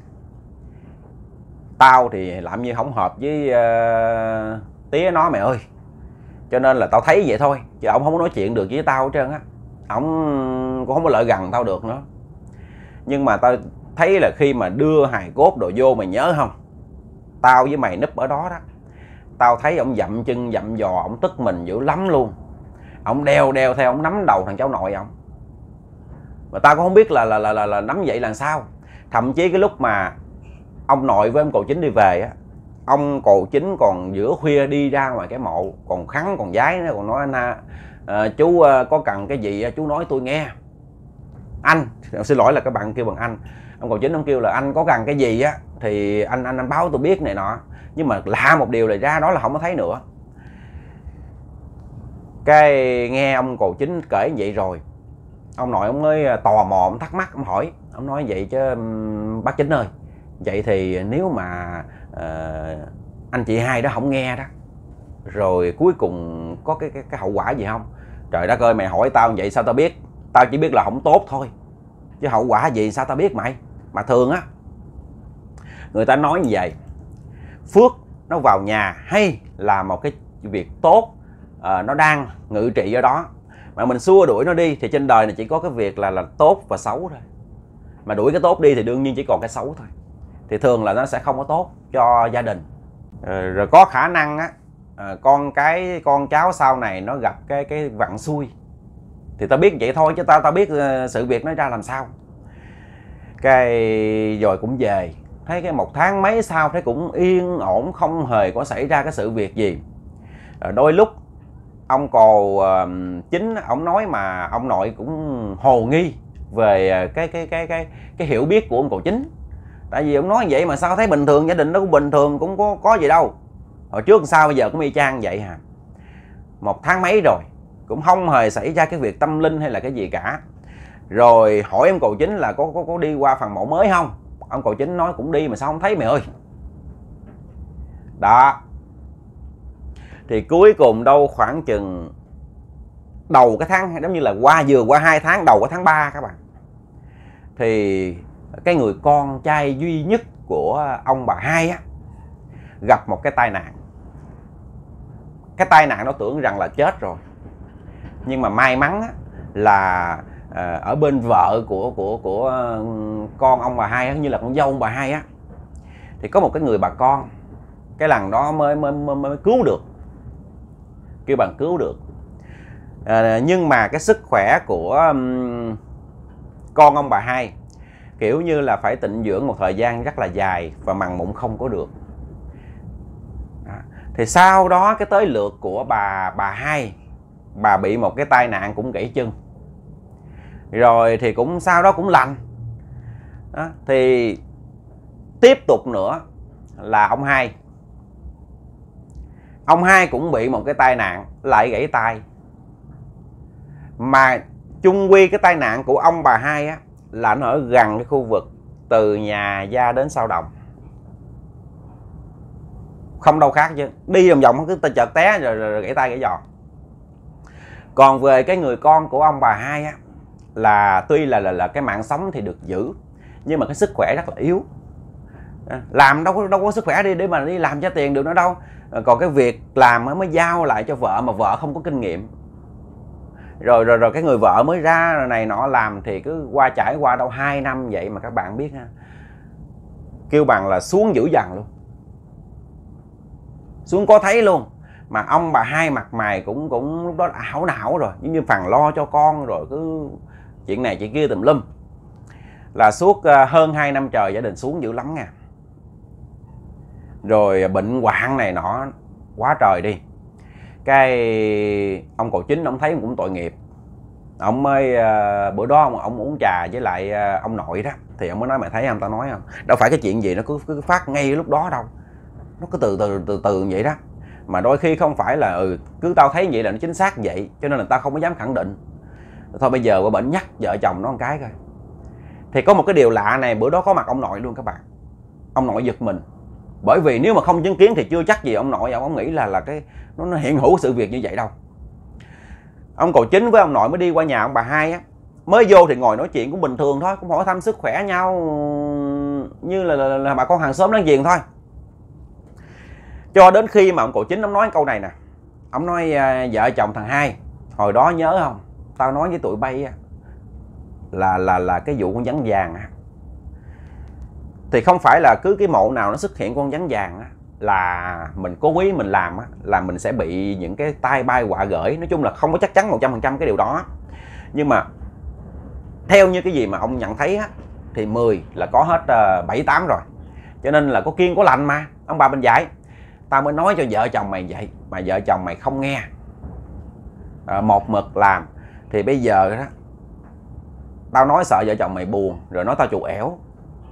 tao thì làm như không hợp với uh, tía nó mày ơi cho nên là tao thấy vậy thôi chứ ông không có nói chuyện được với tao hết trơn á ông cũng không có lợi gần tao được nữa nhưng mà tao thấy là khi mà đưa hài cốt đồ vô mày nhớ không tao với mày núp ở đó đó tao thấy ông dậm chân dậm dò ông tức mình dữ lắm luôn ông đeo đeo theo ông nắm đầu thằng cháu nội ông mà tao cũng không biết là là là là, là nắm vậy là sao thậm chí cái lúc mà ông nội với ông cậu chính đi về á ông cậu chính còn giữa khuya đi ra ngoài cái mộ còn khắn còn giái nó còn nói na à, chú ờ, có cần cái gì chú nói tôi nghe anh xin lỗi là các bạn kêu bằng anh ông cậu chính ông kêu là anh có cần cái gì á thì anh anh anh báo tôi biết này nọ nhưng mà lạ một điều là ra đó là không có thấy nữa cái nghe ông cậu chính kể vậy rồi ông nội ông mới ờ, tò mò ông thắc mắc ông hỏi ông nói vậy chứ bác chính ơi vậy thì nếu mà uh, anh chị hai đó không nghe đó rồi cuối cùng có cái, cái cái hậu quả gì không trời đất ơi mày hỏi tao vậy sao tao biết tao chỉ biết là không tốt thôi chứ hậu quả gì sao tao biết mày mà thường á người ta nói như vậy phước nó vào nhà hay là một cái việc tốt uh, nó đang ngự trị ở đó mà mình xua đuổi nó đi thì trên đời này chỉ có cái việc là là tốt và xấu thôi mà đuổi cái tốt đi thì đương nhiên chỉ còn cái xấu thôi thì thường là nó sẽ không có tốt cho gia đình ờ, rồi có khả năng á ờ, con cái con cháu sau này nó gặp cái cái vặn xui thì tao biết vậy thôi chứ tao tao biết ờ, sự việc nó ra làm sao cái rồi cũng về thấy cái một tháng mấy sau thấy cũng yên ổn không hề có xảy ra cái sự việc gì đôi lúc ông cò chính ông nói mà ông nội cũng hồ nghi về à, cái cái cái cái cái hiểu biết của ông cậu chính tại vì ông nói vậy mà sao thấy bình thường gia đình nó cũng bình thường cũng có có gì đâu hồi trước sao bây giờ cũng y chang vậy hả một tháng mấy rồi cũng không hề xảy ra cái việc tâm linh hay là cái gì cả rồi hỏi em cậu chính là có có có đi qua phần mộ mới không ông cậu chính nói cũng đi mà sao không thấy mày ơi đó thì cuối cùng đâu khoảng chừng đầu cái tháng giống như là qua vừa qua hai tháng đầu cái tháng 3 các bạn thì cái người con trai duy nhất của ông bà hai á gặp một cái tai nạn cái tai nạn nó tưởng rằng là chết rồi nhưng mà may mắn á, là ờ, ở bên vợ của của của ờ, con ông bà hai á, như là con dâu ông bà hai á thì có một cái người bà con cái lần đó mới mới mới, mới cứu được kêu bằng cứu được à, nhưng mà cái sức khỏe của um, con ông bà hai kiểu như là phải tịnh dưỡng một thời gian rất là dài và mằng mụn không có được đó. thì sau đó cái tới lượt của bà bà hai bà bị một cái tai nạn cũng gãy chân rồi thì cũng sau đó cũng lành đó. thì tiếp tục nữa là ông hai ông hai cũng bị một cái tai nạn lại gãy tay mà chung quy cái tai nạn của ông bà hai á là nó ở gần cái khu vực từ nhà ra đến sao đồng không đâu khác chứ đi vòng vòng cứ chợt té rồi, rồi, rồi gãy tay gãy giò còn về cái người con của ông bà hai á là tuy là, là là cái mạng sống thì được giữ nhưng mà cái sức khỏe rất là yếu à, làm đâu có đâu có sức khỏe đi để mà đi làm cho tiền được nữa đâu còn cái việc làm mới giao lại cho vợ mà vợ không có kinh nghiệm rồi rồi rồi cái người vợ mới ra rồi này nọ làm thì cứ qua trải qua đâu 2 năm vậy mà các bạn biết ha kêu bằng là xuống dữ dằn luôn xuống có thấy luôn mà ông bà hai mặt mày cũng cũng lúc đó đã hảo não rồi giống như phần lo cho con rồi cứ chuyện này chuyện kia tùm lum là suốt ờ, hơn 2 năm trời gia đình xuống dữ lắm nha rồi bệnh hoạn này nọ quá trời đi cái ông cậu chính ông thấy cũng tội nghiệp ông mới ờ, bữa đó ông, ông uống trà với lại ờ, ông nội đó thì ông mới nói mày thấy không tao nói không đâu phải cái chuyện gì nó cứ, cứ phát ngay lúc đó đâu nó cứ từ từ từ từ vậy đó mà đôi khi không phải là ừ cứ tao thấy vậy là nó chính xác vậy cho nên là tao không có dám khẳng định thôi bây giờ qua bệnh nhắc vợ chồng nó một cái coi thì có một cái điều lạ này bữa đó có mặt ông nội luôn các bạn ông nội giật mình bởi vì nếu mà không chứng kiến thì chưa chắc gì ông nội ông, ông nghĩ là là cái nó, nó hiện hữu sự việc như vậy đâu ông cậu chính với ông nội mới đi qua nhà ông bà hai á mới vô thì ngồi nói chuyện cũng bình thường thôi cũng hỏi thăm sức khỏe nhau như là, là, là bà con hàng xóm láng giềng thôi cho đến khi mà ông cậu chính ông nói câu này nè ông nói à, vợ chồng thằng hai hồi đó nhớ không tao nói với tụi bay là là là cái vụ con rắn vàng à thì không phải là cứ cái mộ nào nó xuất hiện con rắn vàng á, là mình cố ý mình làm á, là mình sẽ bị những cái tai bay quạ gửi nói chung là không có chắc chắn 100% cái điều đó nhưng mà theo như cái gì mà ông nhận thấy á, thì 10 là có hết ờ, bảy uh, tám rồi cho nên là có kiên có lành mà ông bà bên giải tao mới nói cho vợ chồng mày vậy mà vợ chồng mày không nghe à, một mực làm thì bây giờ đó tao nói sợ vợ chồng mày buồn rồi nói tao chuột ẻo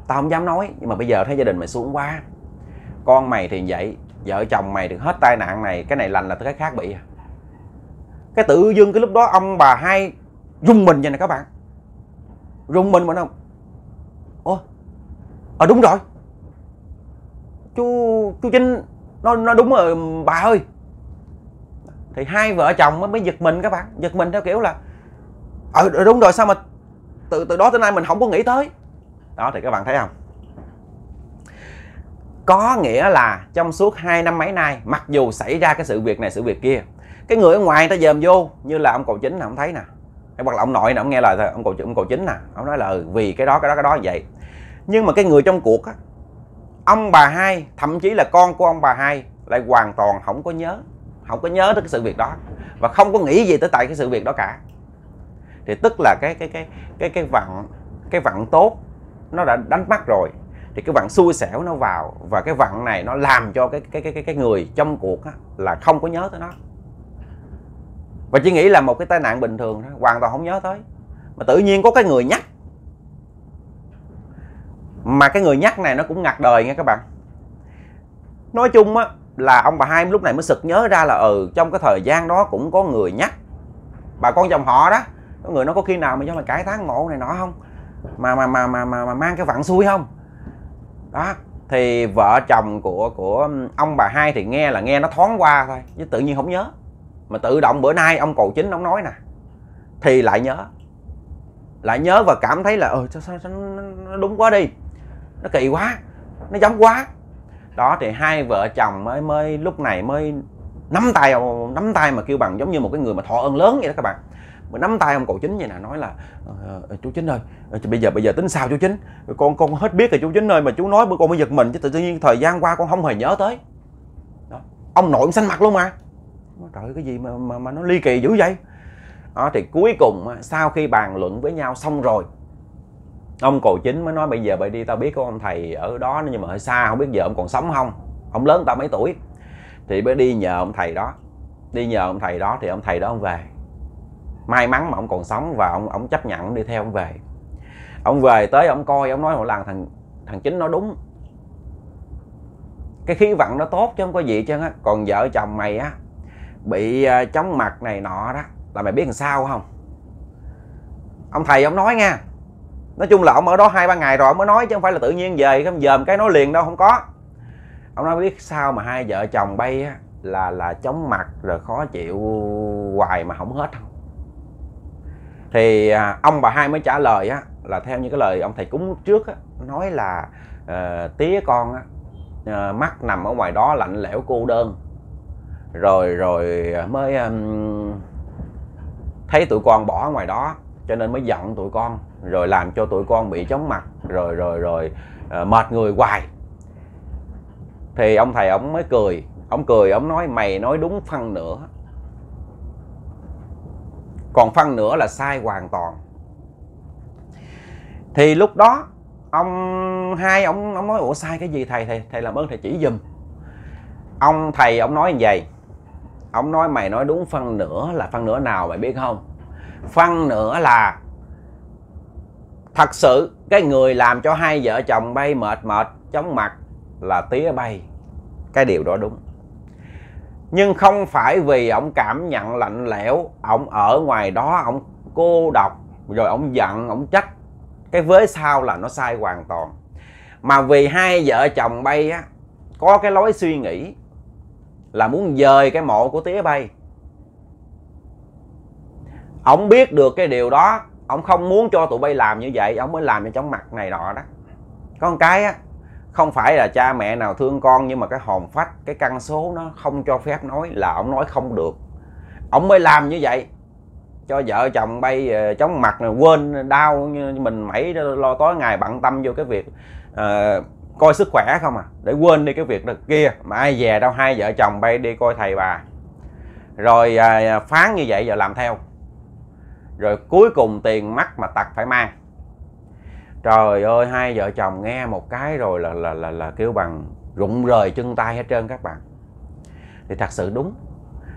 tao không dám nói nhưng mà bây giờ thấy gia đình mày xuống quá con mày thì vậy vợ chồng mày được hết tai nạn này cái này lành là tới cái khác bị à. cái tự dưng cái lúc đó ông bà hai rung mình vậy nè các bạn rung mình mà không ô ờ à, đúng rồi chú chú chinh nó nó đúng rồi bà ơi thì hai vợ chồng mới, mới giật mình các bạn giật mình theo kiểu là ờ à, đúng rồi sao mà từ từ đó tới nay mình không có nghĩ tới đó thì các bạn thấy không có nghĩa là trong suốt hai năm mấy nay mặc dù xảy ra cái sự việc này sự việc kia cái người ở ngoài người ta dòm vô như là ông cầu chính là ông thấy nè hay hoặc là ông nội nè ông nghe lời thôi ông cầu ông cầu chính nè ông nói là ừ, vì cái đó cái đó cái đó vậy nhưng mà cái người trong cuộc á ông bà hai thậm chí là con của ông bà hai lại hoàn toàn không có nhớ không có nhớ tới cái sự việc đó và không có nghĩ gì tới tại cái sự việc đó cả thì tức là cái cái cái cái cái vặn cái vặn tốt nó đã đánh bắt rồi thì cái vặn xui xẻo nó vào và cái vặn này nó làm cho cái cái cái cái, người trong cuộc á, là không có nhớ tới nó và chỉ nghĩ là một cái tai nạn bình thường đó, hoàn toàn không nhớ tới mà tự nhiên có cái người nhắc mà cái người nhắc này nó cũng ngặt đời nghe các bạn nói chung á là ông bà hai lúc này mới sực nhớ ra là ừ trong cái thời gian đó cũng có người nhắc bà con chồng họ đó có người nó có khi nào mà cho là cải tháng ngộ này nọ không mà mà mà mà mà, mà mang cái vặn xuôi không đó thì vợ chồng của của ông bà hai thì nghe là nghe nó thoáng qua thôi chứ tự nhiên không nhớ mà tự động bữa nay ông cầu chính ông nói nè thì lại nhớ lại nhớ và cảm thấy là ờ sao, sao, sao nó đúng quá đi nó kỳ quá nó giống quá đó thì hai vợ chồng mới mới lúc này mới nắm tay nắm tay mà kêu bằng giống như một cái người mà thọ ơn lớn vậy đó các bạn mà nắm tay ông cậu chính vậy nè nói là ờ, ờ, chú chính ơi ờ, bây giờ bây giờ tính sao chú chính con con hết biết rồi chú chính ơi mà chú nói bữa con mới giật mình chứ tự nhiên thời gian qua con không hề nhớ tới Đó. ông nội ông xanh mặt luôn mà trời cái gì mà mà, mà nó ly kỳ dữ vậy à, thì cuối cùng à, sau khi bàn luận với nhau xong rồi ông cậu chính mới nói bây giờ bây đi tao biết có ông thầy ở đó nhưng mà hơi xa không biết giờ ông còn sống không ông lớn tao mấy tuổi thì mới đi nhờ ông thầy đó đi nhờ ông thầy đó thì ông thầy đó ông về may mắn mà ông còn sống và ông ông chấp nhận ông đi theo ông về ông về tới ông coi ông nói một lần thằng thằng chính nó đúng cái khí vận nó tốt chứ không có gì chứ á còn vợ chồng mày á bị ờ, chóng mặt này nọ đó là mày biết làm sao không ông thầy ông nói nha nói chung là ông ở đó hai ba ngày rồi ông mới nói chứ không phải là tự nhiên về không dòm cái nói liền đâu không có ông nói biết sao mà hai vợ chồng bay á là là chóng mặt rồi khó chịu hoài mà không hết không thì à, ông bà hai mới trả lời á là theo những cái lời ông thầy cúng trước á nói là à, tía con á à, mắt nằm ở ngoài đó lạnh lẽo cô đơn rồi rồi à, mới um, thấy tụi con bỏ ngoài đó cho nên mới giận tụi con rồi làm cho tụi con bị chóng mặt rồi rồi rồi à, mệt người hoài thì ông thầy ông mới cười ông cười ông nói mày nói đúng phân nữa còn phân nửa là sai hoàn toàn thì lúc đó ông hai ông ông nói ủa sai cái gì thầy thầy thầy làm ơn thầy chỉ dùm ông thầy ông nói như vậy ông nói mày nói đúng phân nửa là phân nửa nào mày biết không phân nửa là thật sự cái người làm cho hai vợ chồng bay mệt mệt chóng mặt là tía bay cái điều đó đúng nhưng không phải vì ông cảm nhận lạnh lẽo ông ở ngoài đó ông cô độc rồi ông giận ông trách cái vế sau là nó sai hoàn toàn mà vì hai vợ chồng bay á có cái lối suy nghĩ là muốn dời cái mộ của tía bay ông biết được cái điều đó ông không muốn cho tụi bay làm như vậy ông mới làm cho trong mặt này nọ đó có một cái á không phải là cha mẹ nào thương con nhưng mà cái hồn phách cái căn số nó không cho phép nói là ông nói không được ông mới làm như vậy cho vợ chồng bay ờ, chóng mặt rồi quên đau như mình mẩy lo tối ngày bận tâm vô cái việc uh, coi sức khỏe không à để quên đi cái việc đó kia mà ai về đâu hai vợ chồng bay đi coi thầy bà rồi uh, phán như vậy giờ làm theo rồi cuối cùng tiền mắc mà tặc phải mang trời ơi hai vợ chồng nghe một cái rồi là là là là kêu bằng rụng rời chân tay hết trơn các bạn thì thật sự đúng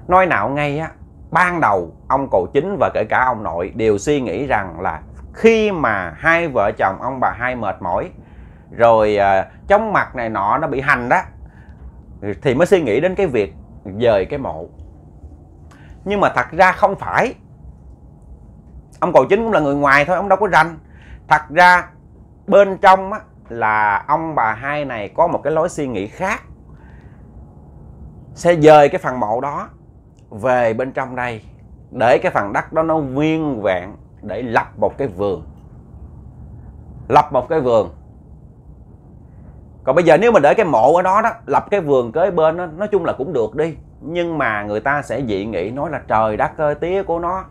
nói nạo ngay á ban đầu ông cậu chính và kể cả ông nội đều suy nghĩ rằng là khi mà hai vợ chồng ông bà hai mệt mỏi rồi à, chóng mặt này nọ nó bị hành đó thì mới suy nghĩ đến cái việc dời cái mộ nhưng mà thật ra không phải ông cậu chính cũng là người ngoài thôi ông đâu có rành thật ra bên trong á, là ông bà hai này có một cái lối suy nghĩ khác sẽ dời cái phần mộ đó về bên trong đây để cái phần đất đó nó nguyên vẹn để lập một cái vườn lập một cái vườn còn bây giờ nếu mình để cái mộ ở đó đó lập cái vườn kế bên đó, nói chung là cũng được đi nhưng mà người ta sẽ dị nghị nói là trời đất ơi tía của nó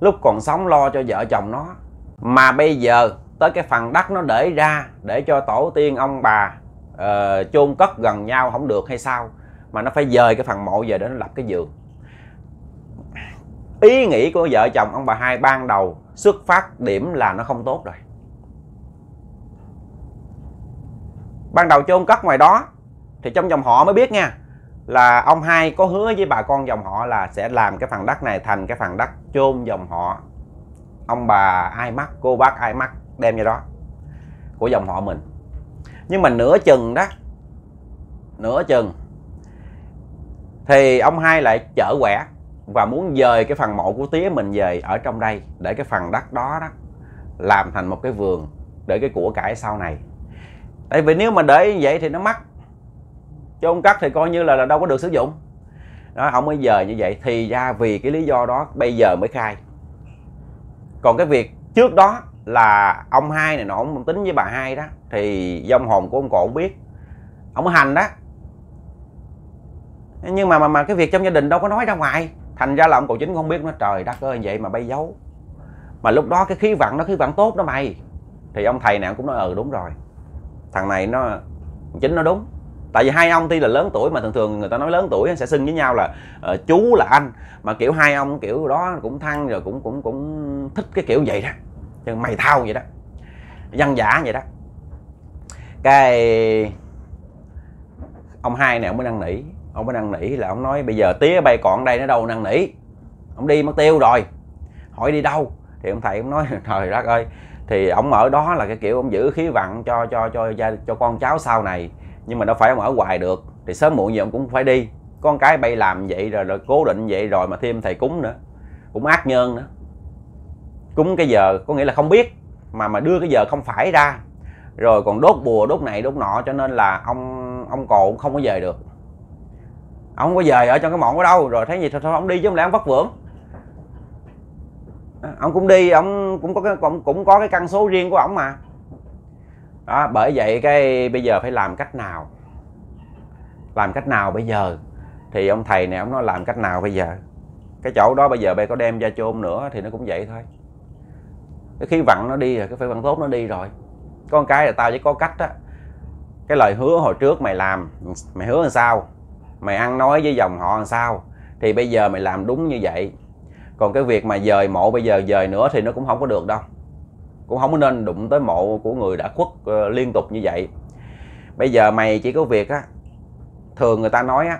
lúc còn sống lo cho vợ chồng nó mà bây giờ tới cái phần đất nó để ra để cho tổ tiên ông bà uh, chôn cất gần nhau không được hay sao mà nó phải dời cái phần mộ về để nó lập cái giường ý nghĩ của vợ chồng ông bà hai ban đầu xuất phát điểm là nó không tốt rồi ban đầu chôn cất ngoài đó thì trong dòng họ mới biết nha là ông hai có hứa với bà con dòng họ là sẽ làm cái phần đất này thành cái phần đất chôn dòng họ ông bà ai mắc cô bác ai mắc đem cho đó của dòng họ mình nhưng mà nửa chừng đó nửa chừng thì ông hai lại chở quẻ và muốn dời cái phần mộ của tía mình về ở trong đây để cái phần đất đó đó làm thành một cái vườn để cái của cải sau này tại vì nếu mà để như vậy thì nó mắc cho ông cắt thì coi như là, là đâu có được sử dụng đó ông mới dời như vậy thì ra vì cái lý do đó bây giờ mới khai còn cái việc trước đó là ông hai này nọ ông tính với bà hai đó thì dông hồn của ông cổ ông biết ông hành đó nhưng mà mà mà cái việc trong gia đình đâu có nói ra ngoài thành ra là ông cậu chính không biết nó trời đất ơi vậy mà bay giấu mà lúc đó cái khí vận nó khí vận tốt đó mày thì ông thầy nào cũng nói ừ đúng rồi thằng này nó chính nó đúng tại vì hai ông tuy là lớn tuổi mà thường thường người ta nói lớn tuổi sẽ xưng với nhau là uh, chú là anh mà kiểu hai ông kiểu đó cũng thăng rồi cũng cũng cũng thích cái kiểu vậy đó chân mày thao vậy đó dân giả vậy đó cái ông hai này ông mới năn nỉ ông mới năn nỉ là ông nói bây giờ tía bay còn đây nó đâu năn nỉ ông đi mất tiêu rồi hỏi đi đâu thì ông thầy ông nói trời đất ơi thì ông ở đó là cái kiểu ông giữ khí vặn cho cho cho cho con cháu sau này nhưng mà đâu phải ông ở hoài được thì sớm muộn gì ông cũng phải đi con cái bay làm vậy rồi, rồi cố định vậy rồi mà thêm thầy cúng nữa cũng ác nhân nữa cúng cái giờ có nghĩa là không biết mà mà đưa cái giờ không phải ra rồi còn đốt bùa đốt này đốt nọ cho nên là ông ông cậu không có về được ông không có về ở trong cái mọn có đâu rồi thấy gì thôi, thôi ông đi chứ không lẽ ông vất vưởng à, ông cũng đi ông cũng có cái cũng, cũng có cái căn số riêng của ông mà đó bởi vậy cái bây giờ phải làm cách nào làm cách nào bây giờ thì ông thầy này ông nói làm cách nào bây giờ cái chỗ đó bây giờ bây có đem ra chôn nữa thì nó cũng vậy thôi cái khí vặn nó đi rồi cái phải vặn tốt nó đi rồi con cái là tao chỉ có cách á cái lời hứa hồi trước mày làm mày hứa làm sao mày ăn nói với dòng họ làm sao thì bây giờ mày làm đúng như vậy còn cái việc mà dời mộ bây giờ dời nữa thì nó cũng không có được đâu cũng không có nên đụng tới mộ của người đã khuất ờ, liên tục như vậy bây giờ mày chỉ có việc á thường người ta nói á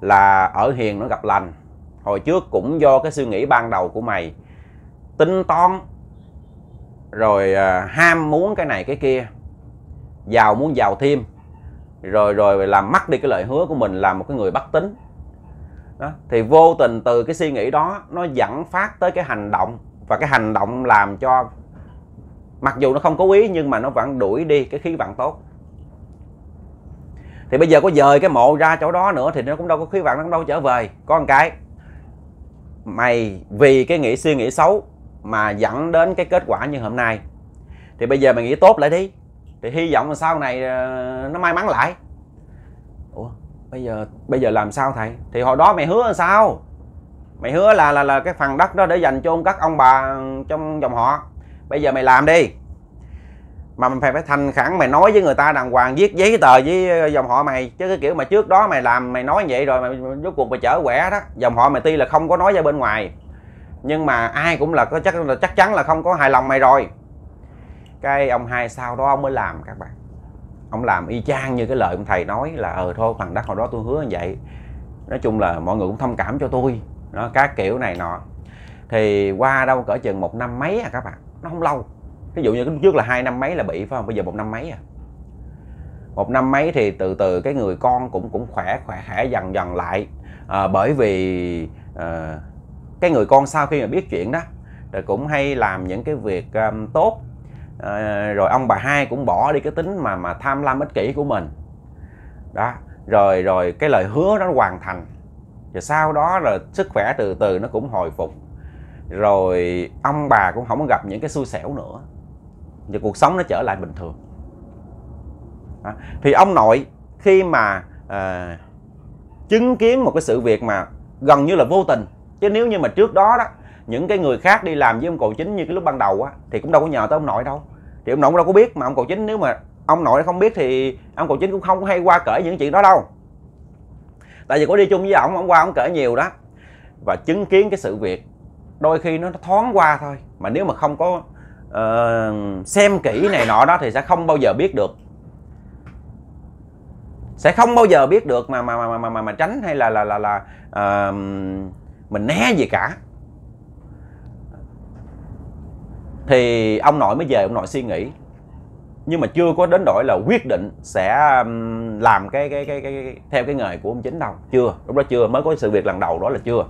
là ở hiền nó gặp lành hồi trước cũng do cái suy nghĩ ban đầu của mày tính toán rồi à, ham muốn cái này cái kia giàu muốn giàu thêm rồi rồi làm mất đi cái lời hứa của mình làm một cái người bất tính đó. thì vô tình từ cái suy nghĩ đó nó dẫn phát tới cái hành động và cái hành động làm cho mặc dù nó không có ý nhưng mà nó vẫn đuổi đi cái khí vận tốt thì bây giờ có dời cái mộ ra chỗ đó nữa thì nó cũng đâu có khí vận nó đâu trở về có một cái mày vì cái nghĩ suy nghĩ xấu mà dẫn đến cái kết quả như hôm nay thì bây giờ mày nghĩ tốt lại đi thì hy vọng là sau này ờ, nó may mắn lại ủa bây giờ bây giờ làm sao thầy thì hồi đó mày hứa là sao mày hứa là là là cái phần đất đó để dành cho các ông bà trong dòng họ bây giờ mày làm đi mà mình phải phải thành khẩn mày nói với người ta đàng hoàng viết giấy tờ với dòng họ mày chứ cái kiểu mà trước đó mày làm mày nói vậy rồi mày rốt cuộc mày chở quẻ đó dòng họ mày tuy là không có nói ra bên ngoài nhưng mà ai cũng là có chắc là chắc chắn là không có hài lòng mày rồi cái ông hai sau đó ông mới làm các bạn ông làm y chang như cái lời ông thầy nói là ờ thôi thằng đất hồi đó tôi hứa như vậy nói chung là mọi người cũng thông cảm cho tôi nó các kiểu này nọ thì qua đâu cỡ chừng một năm mấy à các bạn nó không lâu ví dụ như lúc trước là hai năm mấy là bị phải không bây giờ một năm mấy à một năm mấy thì từ từ cái người con cũng cũng khỏe khỏe khỏe dần dần lại à, bởi vì à, cái người con sau khi mà biết chuyện đó rồi cũng hay làm những cái việc um, tốt à, rồi ông bà hai cũng bỏ đi cái tính mà mà tham lam ích kỷ của mình đó rồi rồi cái lời hứa nó hoàn thành rồi sau đó là sức khỏe từ từ nó cũng hồi phục rồi ông bà cũng không gặp những cái xui xẻo nữa thì cuộc sống nó trở lại bình thường đó. thì ông nội khi mà à, chứng kiến một cái sự việc mà gần như là vô tình chứ nếu như mà trước đó đó những cái người khác đi làm với ông cậu chính như cái lúc ban đầu á thì cũng đâu có nhờ tới ông nội đâu thì ông nội cũng đâu có biết mà ông cậu chính nếu mà ông nội không biết thì ông cậu chính cũng không hay qua kể những chuyện đó đâu tại vì có đi chung với ông ông qua ông kể nhiều đó và chứng kiến cái sự việc đôi khi nó thoáng qua thôi mà nếu mà không có uh, xem kỹ này nọ đó thì sẽ không bao giờ biết được sẽ không bao giờ biết được mà mà mà mà mà, mà tránh hay là là là là uh, mình né gì cả thì ông nội mới về ông nội suy nghĩ nhưng mà chưa có đến đổi là quyết định sẽ làm cái cái cái, cái, cái theo cái nghề của ông chính đâu chưa lúc đó chưa mới có sự việc lần đầu đó là chưa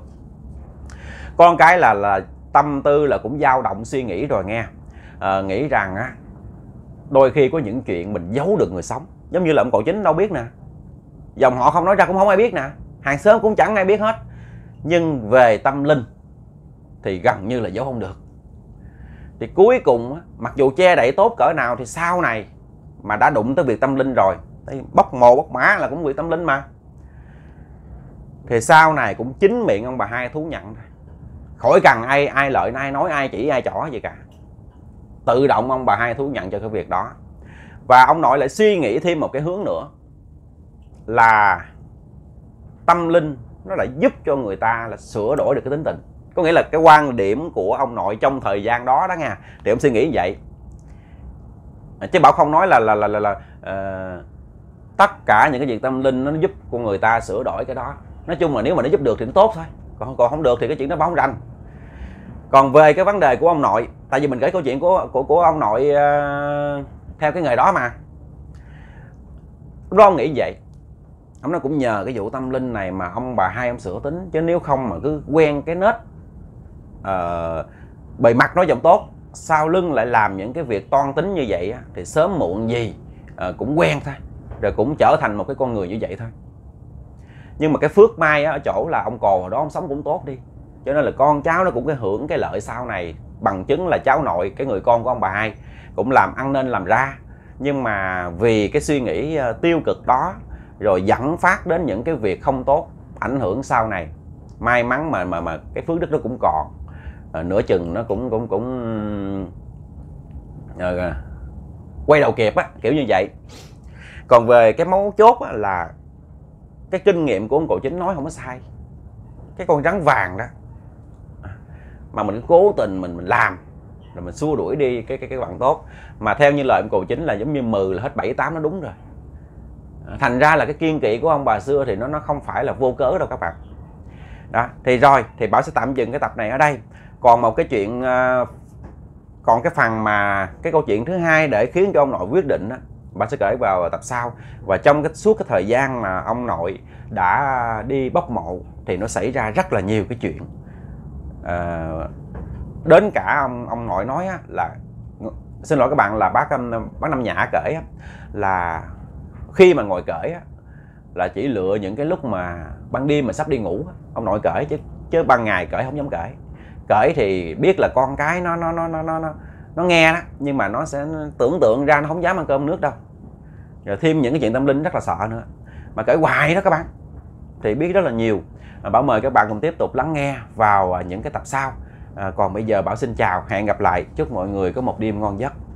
con cái là là tâm tư là cũng dao động suy nghĩ rồi nghe à, nghĩ rằng á đôi khi có những chuyện mình giấu được người sống giống như là ông cậu chính đâu biết nè dòng họ không nói ra cũng không ai biết nè hàng xóm cũng chẳng ai biết hết nhưng về tâm linh thì gần như là giấu không được thì cuối cùng mặc dù che đậy tốt cỡ nào thì sau này mà đã đụng tới việc tâm linh rồi bóc mồ bóc má là cũng việc tâm linh mà thì sau này cũng chính miệng ông bà hai thú nhận khỏi cần ai ai lợi ai nói ai chỉ ai chỏ gì cả tự động ông bà hai thú nhận cho cái việc đó và ông nội lại suy nghĩ thêm một cái hướng nữa là tâm linh nó lại giúp cho người ta là sửa đổi được cái tính tình có nghĩa là cái quan điểm của ông nội trong thời gian đó đó nha thì ông suy nghĩ như vậy chứ bảo không nói là là là là, là uh, tất cả những cái việc tâm linh nó giúp con người ta sửa đổi cái đó nói chung là nếu mà nó giúp được thì nó tốt thôi còn còn không được thì cái chuyện nó bóng rành còn về cái vấn đề của ông nội tại vì mình kể câu chuyện của của của ông nội uh, theo cái nghề đó mà lúc ông nghĩ vậy ông nó cũng nhờ cái vụ tâm linh này mà ông bà hai ông sửa tính chứ nếu không mà cứ quen cái nết uh, bề mặt nói giọng tốt sau lưng lại làm những cái việc toan tính như vậy á, thì sớm muộn gì uh, cũng quen thôi rồi cũng trở thành một cái con người như vậy thôi nhưng mà cái phước may á, ở chỗ là ông cò đó ông sống cũng tốt đi cho nên là con cháu nó cũng cái hưởng cái lợi sau này bằng chứng là cháu nội cái người con của ông bà hai cũng làm ăn nên làm ra nhưng mà vì cái suy nghĩ ờ, tiêu cực đó rồi dẫn phát đến những cái việc không tốt ảnh hưởng sau này may mắn mà mà mà cái phước đức nó cũng còn à, nửa chừng nó cũng cũng cũng à, quay đầu kịp á kiểu như vậy còn về cái mấu chốt á, là cái kinh nghiệm của ông cụ chính nói không có sai cái con rắn vàng đó mà mình cố tình mình mình làm rồi mình xua đuổi đi cái cái cái bạn tốt mà theo như lời ông cụ chính là giống như mừ là hết bảy tám nó đúng rồi thành ra là cái kiên kỵ của ông bà xưa thì nó nó không phải là vô cớ đâu các bạn đó thì rồi thì bảo sẽ tạm dừng cái tập này ở đây còn một cái chuyện ờ, còn cái phần mà cái câu chuyện thứ hai để khiến cho ông nội quyết định đó, bà sẽ gửi vào tập sau và trong cái suốt cái thời gian mà ông nội đã đi bốc mộ thì nó xảy ra rất là nhiều cái chuyện à, đến cả ông ông nội nói á, là xin lỗi các bạn là bác bác năm nhã kể á, là khi mà ngồi cởi á, là chỉ lựa những cái lúc mà ban đêm mà sắp đi ngủ ông nội cởi chứ chứ ban ngày cởi không dám cởi cởi thì biết là con cái nó nó nó nó nó nó, nghe đó nhưng mà nó sẽ tưởng tượng ra nó không dám ăn cơm nước đâu rồi thêm những cái chuyện tâm linh rất là sợ nữa mà cởi hoài đó các bạn thì biết rất là nhiều à, bảo mời các bạn cùng tiếp tục lắng nghe vào à, những cái tập sau à, còn bây giờ bảo xin chào hẹn gặp lại chúc mọi người có một đêm ngon giấc